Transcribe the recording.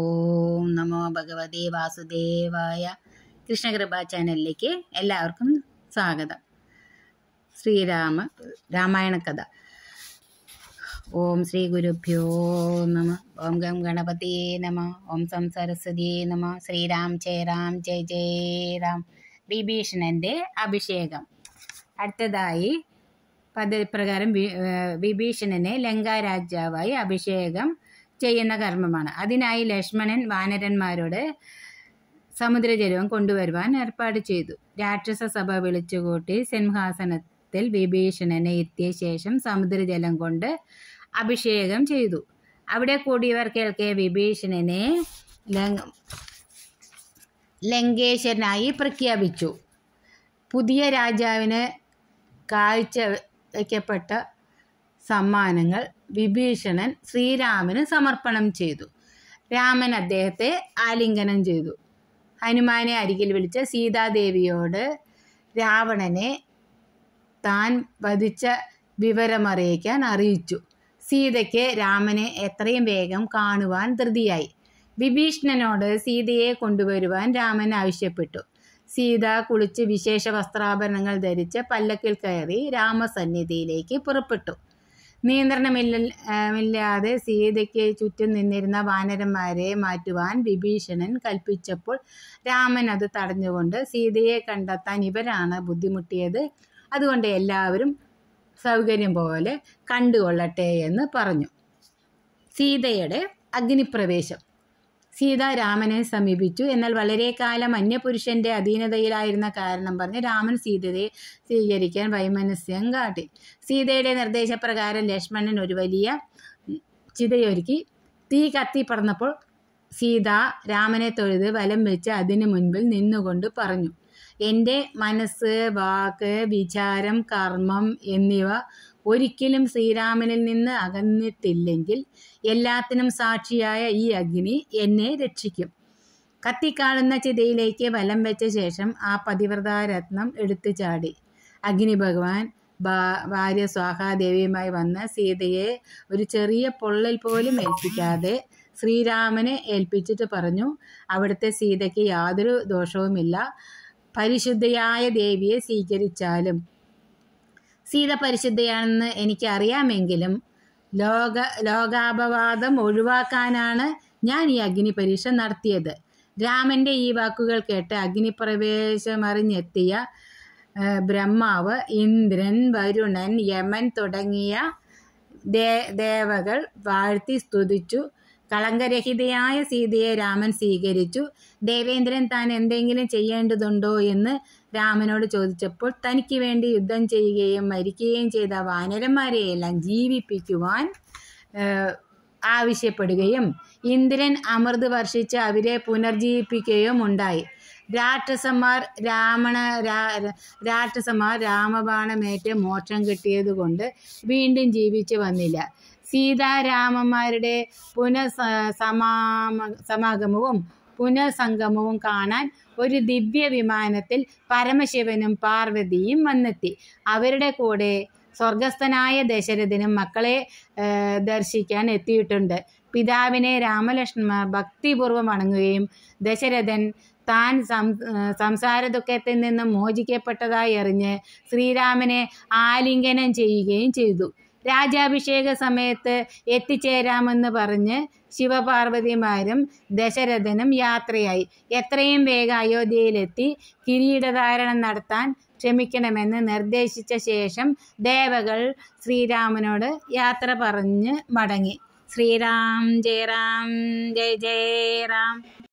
ഓം നമോ ഭഗവതേ വാസുദേവായ കൃഷ്ണകൃപാ ചാനലിലേക്ക് എല്ലാവർക്കും സ്വാഗതം ശ്രീരാമ രാമായണ കഥ ഓം ശ്രീ ഗുരുഭ്യോ നമ ഓം ഗം ഗണപതി നമ ഓം സം സരസ്വതിയേ നമ ശ്രീരാം ജയ രാം ജയ ജയ രാം വിഭീഷണൻ്റെ അഭിഷേകം അടുത്തതായി പദ്ധതി പ്രകാരം വിഭീഷണനെ ലങ്കാരാജാവായി അഭിഷേകം ചെയ്യുന്ന കർമ്മമാണ് അതിനായി ലക്ഷ്മണൻ വാനരന്മാരോട് സമുദ്രജലവും കൊണ്ടുവരുവാൻ ഏർപ്പാട് ചെയ്തു രാക്ഷസ സഭ വിളിച്ചുകൂട്ടി സിംഹാസനത്തിൽ വിഭീഷണനെ എത്തിയ ശേഷം സമുദ്രജലം കൊണ്ട് അഭിഷേകം ചെയ്തു അവിടെ കൂടിയവർ കേൾക്കെ വിഭീഷണനെ ലങ്കേശനായി പ്രഖ്യാപിച്ചു പുതിയ രാജാവിന് കാഴ്ച വയ്ക്കപ്പെട്ട സമ്മാനങ്ങൾ വിഭീഷണൻ ശ്രീരാമന് സമർപ്പണം ചെയ്തു രാമൻ അദ്ദേഹത്തെ ആലിംഗനം ചെയ്തു ഹനുമാനെ അരികിൽ വിളിച്ച സീതാദേവിയോട് രാവണനെ താൻ വധിച്ച വിവരമറിയിക്കാൻ അറിയിച്ചു സീതയ്ക്ക് രാമനെ എത്രയും വേഗം കാണുവാൻ ധൃതിയായി വിഭീഷണനോട് സീതയെ കൊണ്ടുവരുവാൻ രാമൻ ആവശ്യപ്പെട്ടു സീത കുളിച്ച് വിശേഷ വസ്ത്രാഭരണങ്ങൾ ധരിച്ച് പല്ലക്കിൽ കയറി രാമസന്നിധിയിലേക്ക് പുറപ്പെട്ടു നിയന്ത്രണമില്ലാതെ സീതയ്ക്ക് ചുറ്റും നിന്നിരുന്ന വാനരന്മാരെ മാറ്റുവാൻ വിഭീഷണൻ കൽപ്പിച്ചപ്പോൾ രാമൻ അത് തടഞ്ഞുകൊണ്ട് സീതയെ കണ്ടെത്താൻ ഇവരാണ് ബുദ്ധിമുട്ടിയത് അതുകൊണ്ട് എല്ലാവരും സൗകര്യം പോലെ കണ്ടുകൊള്ളട്ടെ എന്ന് പറഞ്ഞു സീതയുടെ അഗ്നിപ്രവേശം സീത രാമനെ സമീപിച്ചു എന്നാൽ വളരെ കാലം അന്യപുരുഷന്റെ അധീനതയിലായിരുന്ന കാരണം പറഞ്ഞ് രാമൻ സീതയെ സ്വീകരിക്കാൻ വൈമനസ്യം കാട്ടി സീതയുടെ നിർദ്ദേശപ്രകാരം ലക്ഷ്മണൻ ഒരു വലിയ ചിതയൊരുക്കി തീ കത്തി പറന്നപ്പോൾ സീത രാമനെ തൊഴുത് വലം വെച്ച് അതിനു മുൻപിൽ നിന്നുകൊണ്ട് പറഞ്ഞു എൻ്റെ മനസ്സ് വാക്ക് വിചാരം കർമ്മം എന്നിവ ഒരിക്കലും ശ്രീരാമനിൽ നിന്ന് അകന്നിട്ടില്ലെങ്കിൽ എല്ലാത്തിനും സാക്ഷിയായ ഈ അഗ്നി എന്നെ രക്ഷിക്കും കത്തിക്കാളുന്ന ചിതയിലേക്ക് വലം വെച്ച ശേഷം ആ പതിവ്രതാരത്നം എടുത്തു ചാടി അഗ്നി ഭഗവാൻ ഭാര്യ സ്വാഹാദേവിയുമായി വന്ന് സീതയെ ഒരു ചെറിയ പൊള്ളൽ പോലും ഏൽപ്പിക്കാതെ ശ്രീരാമനെ ഏൽപ്പിച്ചിട്ട് പറഞ്ഞു അവിടുത്തെ സീതയ്ക്ക് യാതൊരു ദോഷവുമില്ല പരിശുദ്ധയായ ദേവിയെ സ്വീകരിച്ചാലും സീത പരിശുദ്ധയാണെന്ന് എനിക്കറിയാമെങ്കിലും ലോക ലോകാപവാദം ഒഴിവാക്കാനാണ് ഞാൻ ഈ പരീക്ഷ നടത്തിയത് രാമന്റെ ഈ വാക്കുകൾ കേട്ട് അഗ്നിപ്രവേശമറിഞ്ഞെത്തിയ ബ്രഹ്മാവ് ഇന്ദ്രൻ വരുണൻ യമൻ തുടങ്ങിയ ദേവകൾ വാഴ്ത്തി സ്തുതിച്ചു കളങ്കരഹിതയായ സീതയെ രാമൻ സ്വീകരിച്ചു ദേവേന്ദ്രൻ താൻ എന്തെങ്കിലും ചെയ്യേണ്ടതുണ്ടോ എന്ന് രാമനോട് ചോദിച്ചപ്പോൾ തനിക്ക് വേണ്ടി യുദ്ധം ചെയ്യുകയും മരിക്കുകയും ചെയ്ത വാനരന്മാരെയെല്ലാം ജീവിപ്പിക്കുവാൻ ആവശ്യപ്പെടുകയും ഇന്ദ്രൻ അമൃത് വർഷിച്ച് അവരെ പുനർജീവിപ്പിക്കുകയും ഉണ്ടായി രാക്ഷസന്മാർ രാമണ രാക്ഷസന്മാർ രാമബാണമേറ്റ് മോക്ഷം കിട്ടിയത് കൊണ്ട് വീണ്ടും ജീവിച്ചു വന്നില്ല സീതാരാമന്മാരുടെ പുനഃസമാമ സമാഗമവും പുനഃസംഗമവും കാണാൻ ഒരു ദിവ്യ വിമാനത്തിൽ പരമശിവനും പാർവതിയും വന്നെത്തി അവരുടെ കൂടെ സ്വർഗസ്ഥനായ ദശരഥനും മക്കളെ ദർശിക്കാൻ എത്തിയിട്ടുണ്ട് പിതാവിനെ രാമലക്ഷ്മ ഭക്തിപൂർവ്വം വണങ്ങുകയും ദശരഥൻ താൻ സം സംസാര ദുഃഖത്തിൽ നിന്ന് മോചിക്കപ്പെട്ടതായി അറിഞ്ഞ് ശ്രീരാമനെ ആലിംഗനം ചെയ്യുകയും ചെയ്തു രാജാഭിഷേക സമയത്ത് എത്തിച്ചേരാമെന്ന് പറഞ്ഞ് ശിവപാർവതിമാരും ദശരഥനും യാത്രയായി എത്രയും വേഗം അയോധ്യയിലെത്തി കിരീടധാരണം നടത്താൻ ക്ഷമിക്കണമെന്ന് നിർദ്ദേശിച്ച ശേഷം ദേവകൾ ശ്രീരാമനോട് യാത്ര പറഞ്ഞ് മടങ്ങി ശ്രീരാം ജയറാം ജയ ജയറാം